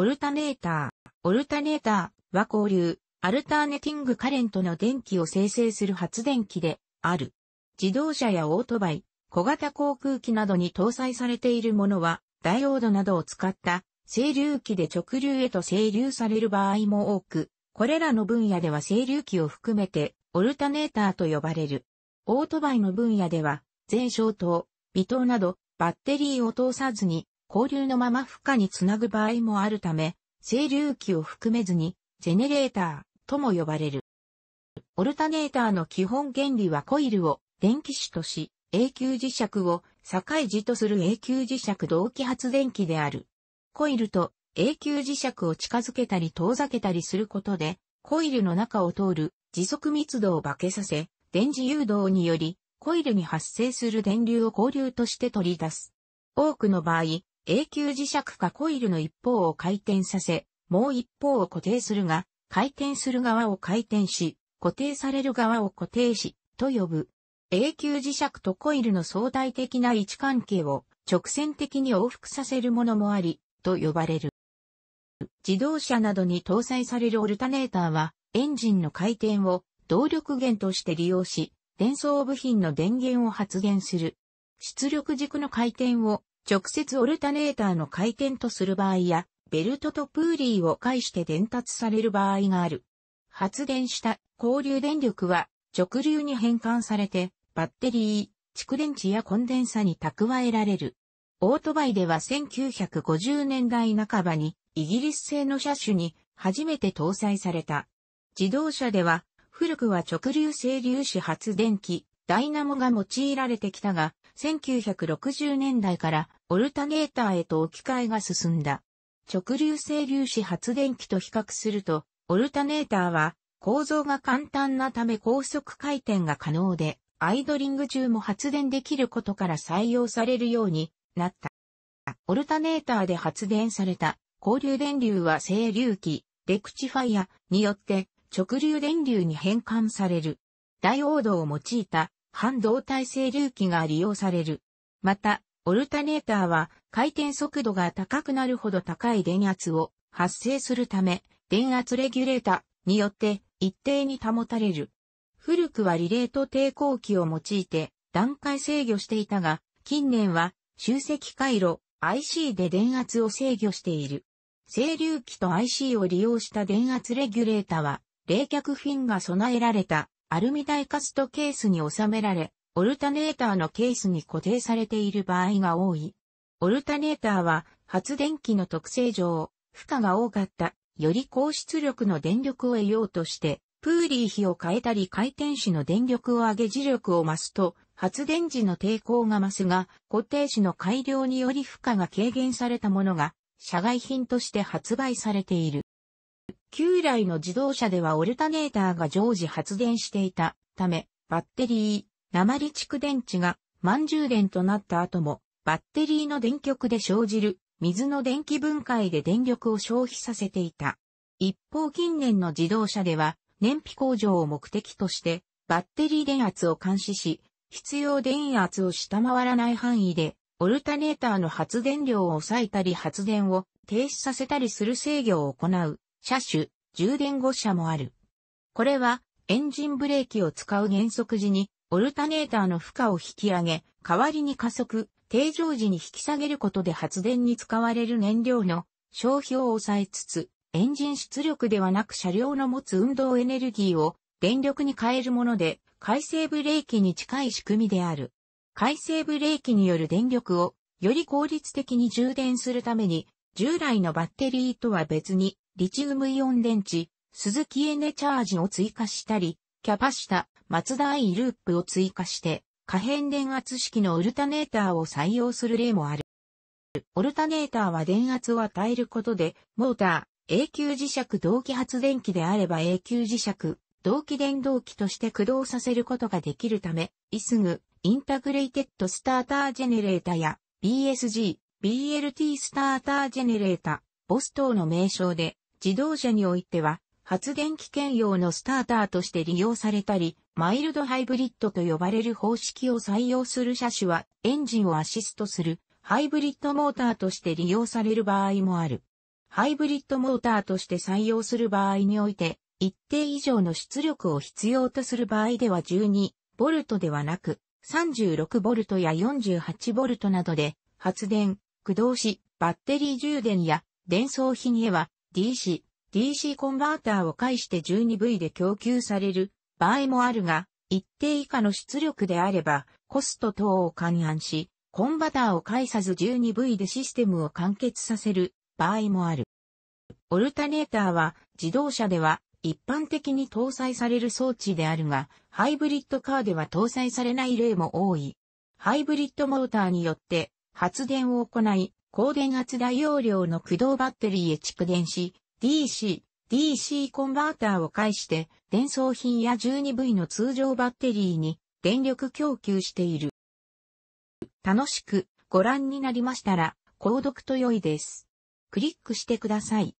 オルタネーター。オルタネーターは交流、アルターネティングカレントの電気を生成する発電機である。自動車やオートバイ、小型航空機などに搭載されているものは、ダイオードなどを使った整流機で直流へと整流される場合も多く、これらの分野では整流機を含めてオルタネーターと呼ばれる。オートバイの分野では、全消灯、微灯などバッテリーを通さずに交流のまま負荷につなぐ場合もあるため、整流器を含めずに、ジェネレーターとも呼ばれる。オルタネーターの基本原理はコイルを電気種とし、永久磁石を境磁とする永久磁石同期発電機である。コイルと永久磁石を近づけたり遠ざけたりすることで、コイルの中を通る時速密度を化けさせ、電磁誘導により、コイルに発生する電流を交流として取り出す。多くの場合、永久磁石かコイルの一方を回転させ、もう一方を固定するが、回転する側を回転し、固定される側を固定し、と呼ぶ。永久磁石とコイルの相対的な位置関係を直線的に往復させるものもあり、と呼ばれる。自動車などに搭載されるオルタネーターは、エンジンの回転を動力源として利用し、電送部品の電源を発現する。出力軸の回転を直接オルタネーターの回転とする場合や、ベルトとプーリーを介して伝達される場合がある。発電した交流電力は直流に変換されて、バッテリー、蓄電池やコンデンサに蓄えられる。オートバイでは1950年代半ばにイギリス製の車種に初めて搭載された。自動車では古くは直流整流子発電機、ダイナモが用いられてきたが、1960年代からオルタネーターへと置き換えが進んだ。直流性粒子発電機と比較すると、オルタネーターは構造が簡単なため高速回転が可能で、アイドリング中も発電できることから採用されるようになった。オルタネーターで発電された交流電流は整流器、レクチファイアによって直流電流に変換される。ダイオードを用いた半導体整流器が利用される。また、オルタネーターは回転速度が高くなるほど高い電圧を発生するため、電圧レギュレータによって一定に保たれる。古くはリレート抵抗器を用いて段階制御していたが、近年は集積回路 IC で電圧を制御している。整流器と IC を利用した電圧レギュレータは冷却フィンが備えられたアルミダイカストケースに収められ、オルタネーターのケースに固定されている場合が多い。オルタネーターは発電機の特性上、負荷が多かった、より高出力の電力を得ようとして、プーリー比を変えたり回転子の電力を上げ磁力を増すと、発電時の抵抗が増すが、固定子の改良により負荷が軽減されたものが、社外品として発売されている。旧来の自動車ではオルタネーターが常時発電していたため、バッテリー、鉛蓄電池が満充電となった後も、バッテリーの電極で生じる水の電気分解で電力を消費させていた。一方近年の自動車では、燃費向上を目的として、バッテリー電圧を監視し、必要電圧を下回らない範囲で、オルタネーターの発電量を抑えたり発電を停止させたりする制御を行う、車種、充電後車もある。これは、エンジンブレーキを使う減速時にオルタネーターの負荷を引き上げ、代わりに加速、定常時に引き下げることで発電に使われる燃料の消費を抑えつつ、エンジン出力ではなく車両の持つ運動エネルギーを電力に変えるもので、回生ブレーキに近い仕組みである。回生ブレーキによる電力をより効率的に充電するために、従来のバッテリーとは別に、リチウムイオン電池、スズキエネチャージを追加したり、キャパシタ、マダアイループを追加して、可変電圧式のオルタネーターを採用する例もある。オルタネーターは電圧を与えることで、モーター、永久磁石同期発電機であれば永久磁石、同期電動機として駆動させることができるため、イスグ、インタグレイテッドスタータージェネレータや、BSG、BLT スタータージェネレータ、ボス等の名称で、自動車においては、発電機兼用のスターターとして利用されたり、マイルドハイブリッドと呼ばれる方式を採用する車種は、エンジンをアシストするハイブリッドモーターとして利用される場合もある。ハイブリッドモーターとして採用する場合において、一定以上の出力を必要とする場合では 12V ではなく、36V や 48V などで、発電、駆動し、バッテリー充電や、電装品へは DC、DC コンバーターを介して 12V で供給される場合もあるが、一定以下の出力であれば、コスト等を勘案し、コンバーターを介さず 12V でシステムを完結させる場合もある。オルタネーターは自動車では一般的に搭載される装置であるが、ハイブリッドカーでは搭載されない例も多い。ハイブリッドモーターによって発電を行い、高電圧大容量の駆動バッテリーへ蓄電し、DC、DC コンバーターを介して、電装品や 12V の通常バッテリーに電力供給している。楽しくご覧になりましたら、購読と良いです。クリックしてください。